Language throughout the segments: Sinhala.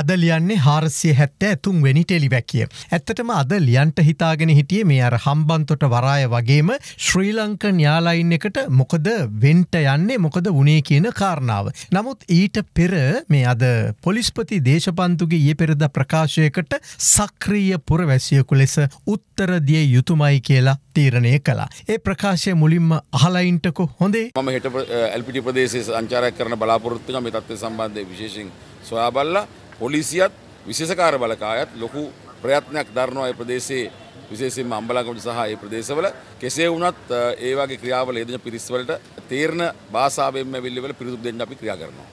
අද ලියන්නේ හාරසිය හැත්ත ඇතුන් වෙනි ටෙලිවැැකිය. ඇත්තටම අද ලියන්ට හිතාගෙන හිටිය මේ අර හම්බන්තොට වරාය වගේම ශ්‍රී ලංක න්‍යාලයින් එකට මොකද වෙන්ට යන්නේ මොකද වනේ කියන කාරණාව. නමුත් ඊට පෙර මේ අද පොලිස්පති දේශපන්තුගේ ඒ පෙරද ප්‍රකාශයකට සක්‍රීය පුරවැසියකු ලෙස උත්තර දිය යුතුමයි කියලා තීරණය කලා. ඒ ප්‍රකාශය මුලින්ම අහලයින්ටකු හොඳේ ම හිට ඇල්පිටි ප්‍රදේශ සංචාරය කරන බලාපොරොත්තුක මේ තත්ව සම්බන්ධය විශේෂෙන් සොයාබල්ලා පොලිසියත් විශේෂකාර බලකායත් ලොකු ප්‍රයත්නයක් දරනවා ඒ ප්‍රදේශයේ විශේෂයෙන්ම අම්බලන්ගොඩ සහ ඒ ප්‍රදේශවල කෙසේ වුණත් ඒ වගේ ක්‍රියාවල යෙදෙන පිරිස්වලට තීරණ භාෂාවෙන්ම ඇවිල්ලිවල පිරිසුදු දෙන්න අපි ක්‍රියා කරනවා.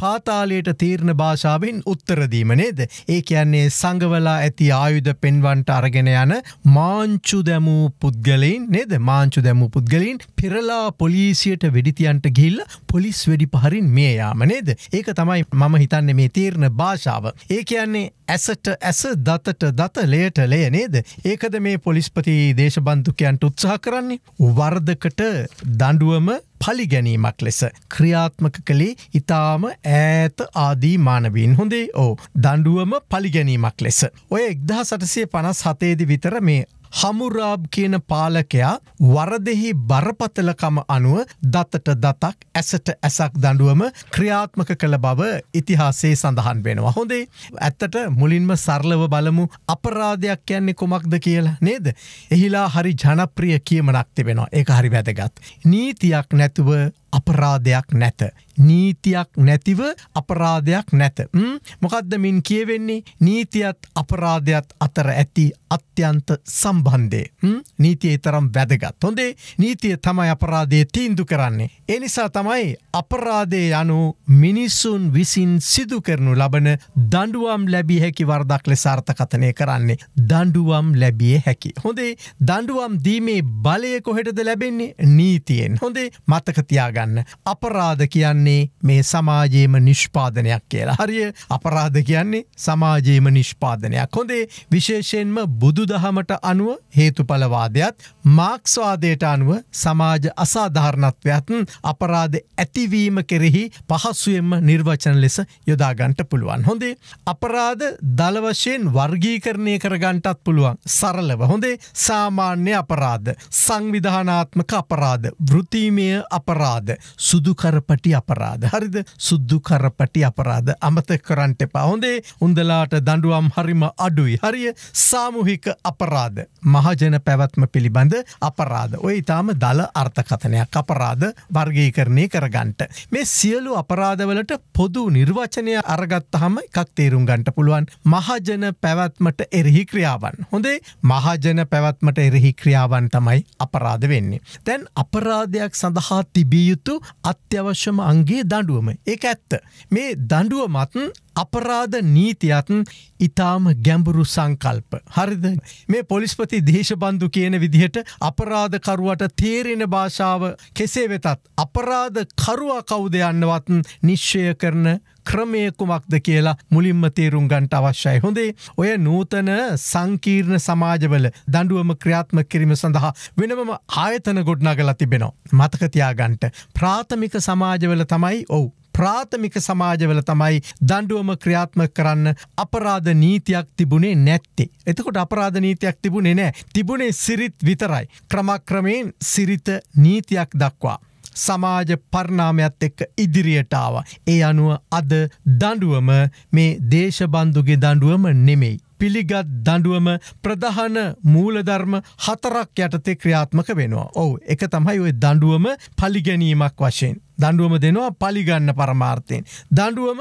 පාතාලයට තීරණ භාෂාවෙන් උත්තරදීම නේද. ඒ කියන්නේ සඟවලා ඇති ආයුධ පෙන්වන්ට අරගෙන යන මාංචු දැමූ පුද්ගලයින් නේද මාංචු දැමූ පුද්ගලින් පෙරලා පොලිසියට වෙඩිතියන්ට ගිල්ල පොලිස් වැඩි පහරින් මේ යාම නේද. ඒක තමයි මම හිතන්න මේ තීරණ භාෂාව. ඒ කියන්නේ ඇසට ඇස දතට දත ලේට ලය නේද ඒකද මේ පොලිස්පති දේශබන්ධකයන්ට උත්සාහ කරන්නේ වර්ධකට දඩුවම පලිගැනීමක් ලෙස ක්‍රියාත්මක කළේ ඉතාම ඈත ආදී මානවීන් හොඳේ ඕ දඩුවම පලිගැනීමක් ලෙස. ඔය එක්දා සටසේ පනස් හතේදි විතර මේ හමුරාබ් කියන පාලකයා වරදෙහි බරපතලකම අනුව දතට දතක් ඇසට ඇසක් දඩුවම ක්‍රියාත්මක කළ බව ඉතිහාසේ සඳහන් වෙනවා. හොඳේ ඇත්තට මුලින්ම සරලව බලමු අපරාධයක් කියන්නේ කොමක්ද කියලා නේද. එහිලා හරි ජනප්‍රිය කියමනක් තිබෙනවා ඒ හරි වැදගත්. නීතියක් නැතුව අපරාධයක් නැත. නීතියක් නැතිව අපරාධයක් නැත. මොකක්ද මින් කියවෙන්නේ නීතියත් අපරාධයත් අතර ඇති අත්‍යන්ත සම්බන්ධය. නීතිය තරම් වැදගත්. හොඳේ නීතිය තමයි අපරාධය තීන්දු කරන්නේ. එනිසා තමයි අපරාධය යනු මිනිස්සුන් විසින් සිදුකරනු ලබන දඩුවම් ලැබිය හැකි වර්දක් ලෙසාර්ථකතනය කරන්නේ. දඩුවම් ලැබිය හැකි. හොඳේ දඩුවම් දීමේ බලය කොහෙටද ලැබෙන්නේ නීතියෙන්. හොඳේ මතකතියාග හදාගන්න. අපරාධ කියන්නේ මේ සමාජයේම නිෂ්පාදනයක් කියලා. හරිය අපරාධ කියන්නේ සමාජයේම නිෂ්පාදනයක්. හොඳේ විශේෂයෙන්ම බුදුදහමට අනුව හේතුඵලවාදයත් මාක්ස්වාදයට අනුව සමාජ අසාධාරණත්වයත් අපරාධ ඇතිවීම කෙරෙහි පහසුවෙන්ම නිර්වචන ලෙස යොදාගන්ට පුළුවන්. හොඳේ අපරාධ දලවශයෙන් වර්ගීකරණය කරගන්ටත් පුළුවන් සරලව හොඳේ සාමාන්‍ය අපරාධ සංවිධානාත්මක අපරාධ වෘතීමය අපරාධ අපරාධ සුදු කරපටි අපරාධ හරිද සුද්දු කරපටි අපරාධ අමතක කරන්ට එපා හොඳේ උන්දලාට දඩුවම් හරිම අඩුයි හරිය සාමුහික අපරාධ මහජන පැවැත්ම පිළිබඳ අපරාධ ඔය ඉතාම දල අර්ථකථනයක් අපරාධ වර්ගී කරණය කරගන්ට මේ සියලු අපරාධවලට පොදු නිර්වචනය අරගත්තහම එකක් තේරුම් ගන්ට පුළුවන් මහජන පැවැත්මට එරෙහි ක්‍රියාවන් හොඳේ මහජන පැවැත්මට එරෙහි ක්‍රියාවන් තමයි අපරාධ වෙන්නේ. තැන් අපරාධයක් සඳහා තිබියයුතු යුතු අත්‍යවශ්‍යම අන්ගේ දඩුවම. ඒක ඇත්ත. මේ දඩුවමත් අපරාධ නීතියත් ඉතාම ගැඹුරු සංකල්ප. හරිද මේ පොලිස්පති දේශබන්දු කියන විදිහට අපරාධකරුවට තේරෙන භාෂාව කෙසේ වෙතත්. අපරාධ කරුවා කවුද යන්නවත් නිශ්ෂය කරන ක්‍රමය කුමක්ද කියලා මුලින්ම තේරුම් ගන්ට අවශ්‍යයි. හොඳේ ඔය නූතන සංකීර්ණ සමාජවල දඩුවම ක්‍රියාත්ම කිරීම සඳහා වෙනම ආයතන ගොඩ්නාගල තිබෙනවා. මතකතියාගන්ට ප්‍රාථමික සමාජවල තමයි ඔවු. ප්‍රාථමික සමාජවල තමයි දණ්ඩුවම ක්‍රියාත්ම කරන්න අපරාධ නීතියක් තිබුණේ නැත්තේ. එතකොට අපරාධ නීතියක් තිබුණේ නෑ තිබුණේ සිරිත් විතරයි. ක්‍රමක්‍රමයෙන් සිරිත නීතියක් දක්වා. සමාජ පරිණාමයක්ත් එක්ක ඉදිරියටාව. ඒ අනුව අද දඩුවම මේ දේශබන්දුගේ දඩුවම නෙමෙයි. පිළිගත් දඩුවම ප්‍රධාන මූලධර්ම හතරක් යටතේ ක්‍රියාත්මක වෙනවා. ඔවු එක තමයි ඔය දඩුවම පලිගැනීමක් වශයෙන්. දඩුවම දෙනවා පලිගන්න පරමාර්ථයෙන්. දඩුවම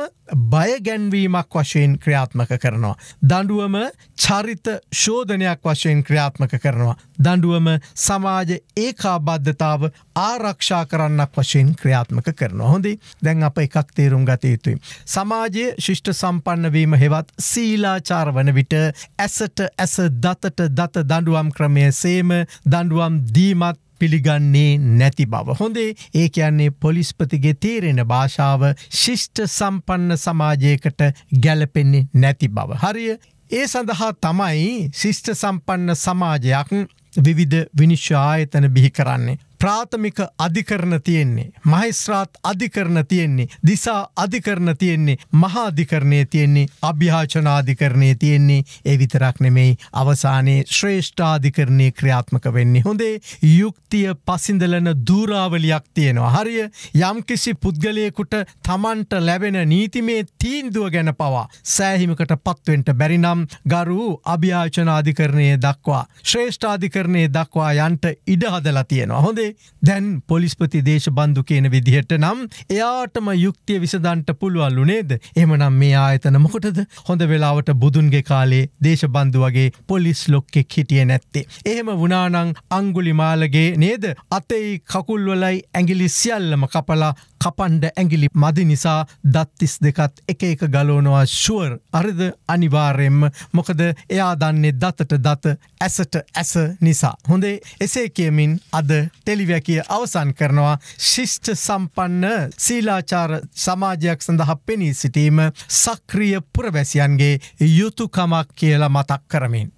බයගැන්වීමක් වශයෙන් ක්‍රියාත්මක කරනවා. දඩුවම චරිත ශෝධනයක් වශයෙන් ක්‍රියාත්මක කරනවා. දඩුවම සමාජ ඒකාබද්ධතාව ආරක්ෂා කරන්නක් වශයෙන් ක්‍රියාත්මක කරනවා. හොඳේ දැන් අප එකක් තේරුම් ගත යුතුයි. සමාජයේ ශිෂ්ට සම්පන්නවීම හෙවත් සීලාචාර වන විට ඇසට ඇස දතට දත දඩුවම් ක්‍රමය සේම දඩුවම් දීමත් පිළිගන්නේ නැති බව. හොඳේ ඒ කියන්නේ පොලිස්පතිගේ තේරෙන භාෂාව ශිෂ්ට සම්පන්න සමාජයකට ගැලපෙන්නේ නැති බව. හරිය ඒ සඳහා තමයි ශිෂ්ට සම්පන්න සමාජයක් විවිධ විනිශ්ායතන බිහි කරන්නේ. ප්‍රාථමික අධිකරණ තියෙන්නේ. මහිස්ත්‍රාත් අධිකරණ තියෙන්නේ. දිසා අධිකරණ තියෙන්නේ. මහාධිකරණය තියෙන්නේ. අභ්‍යාචනාධිකරණය තියෙන්නේ. ඒ විතරක් නෙමෙයි අවසානයේ ශ්‍රේෂ්ඨාධිකරණය ක්‍රියාත්මක වෙන්නේ. හොඳේ යුක්තිය පසිඳලන දූරාවලියක් තියෙනවා. හරිය යම්කිසි පුද්ගලයෙකුට තමන්ට ලැබෙන නීතිමේ තීන්දුව ගැන පවා සෑහිමකට පත්වෙන්ට බැරිනම් ගරු අභ්‍යාචනාධිකරණය දක්වා. ශ්‍රේෂ්ඨාධිකරණය දක්වා යන්ට ඉඩහදලා තියෙනවා. හොඳේ පස්සේ දැන් පොලිස්පති දේශබන්දු කියන විදිහට නම් එයාටම යුක්තිය විසදන්ට පුළුවල්ලු නේද එමනම් මේ ආයතන මොකටද හොඳ වෙලාවට බුදුන්ගේ කාලේ දේශබන්දු වගේ පොලිස් ලොක්කෙක් හිටිය නැත්තේ. එහෙම වනානං අංගුලි මාලගේ නේද අතෙයි කකුල්වලයි ඇගිලි සියල්ලම කපලා කපන්ඩ ඇගිලි මදි නිසා දත්තිස් දෙකත් එක එක ගලෝනවා ශුවර් අරිද අනිවාරයෙන්ම මොකද එයා දන්නේ දතට දත ඇසට ඇස නිසා. හොඳේ එසේ කියමින් අද ටෙලිවැකිය අවසන් කරනවා ශිෂ්ට සම්පන්න සීලාචාර සමාජයක් සඳහා පෙනී සිටීම සක්‍රිය පුරවැසියන්ගේ යුතුකමක් කියලා මතක් කරමින්.